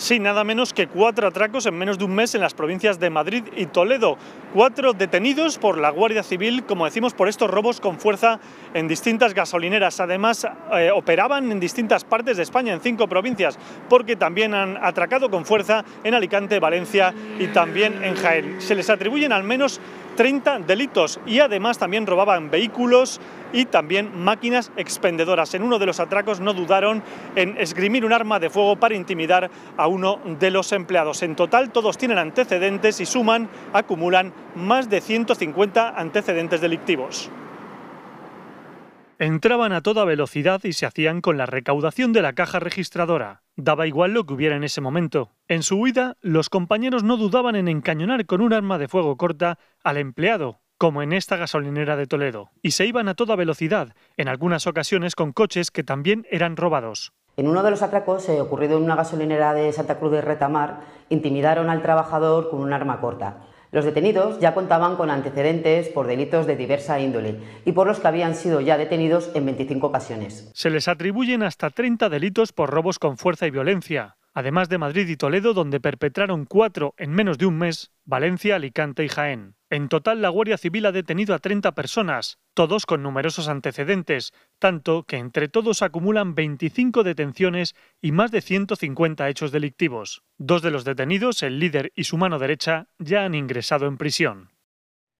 Sí, nada menos que cuatro atracos en menos de un mes en las provincias de Madrid y Toledo. Cuatro detenidos por la Guardia Civil, como decimos, por estos robos con fuerza en distintas gasolineras. Además, eh, operaban en distintas partes de España, en cinco provincias, porque también han atracado con fuerza en Alicante, Valencia y también en Jaén. Se les atribuyen al menos 30 delitos y además también robaban vehículos y también máquinas expendedoras. En uno de los atracos no dudaron en esgrimir un arma de fuego para intimidar a uno de los empleados. En total todos tienen antecedentes y suman, acumulan más de 150 antecedentes delictivos. Entraban a toda velocidad y se hacían con la recaudación de la caja registradora. Daba igual lo que hubiera en ese momento. En su huida, los compañeros no dudaban en encañonar con un arma de fuego corta al empleado, como en esta gasolinera de Toledo, y se iban a toda velocidad, en algunas ocasiones con coches que también eran robados. En uno de los atracos ha eh, ocurrido en una gasolinera de Santa Cruz de Retamar, intimidaron al trabajador con un arma corta. Los detenidos ya contaban con antecedentes por delitos de diversa índole y por los que habían sido ya detenidos en 25 ocasiones. Se les atribuyen hasta 30 delitos por robos con fuerza y violencia. Además de Madrid y Toledo, donde perpetraron cuatro en menos de un mes, Valencia, Alicante y Jaén. En total, la Guardia Civil ha detenido a 30 personas, todos con numerosos antecedentes, tanto que entre todos acumulan 25 detenciones y más de 150 hechos delictivos. Dos de los detenidos, el líder y su mano derecha, ya han ingresado en prisión.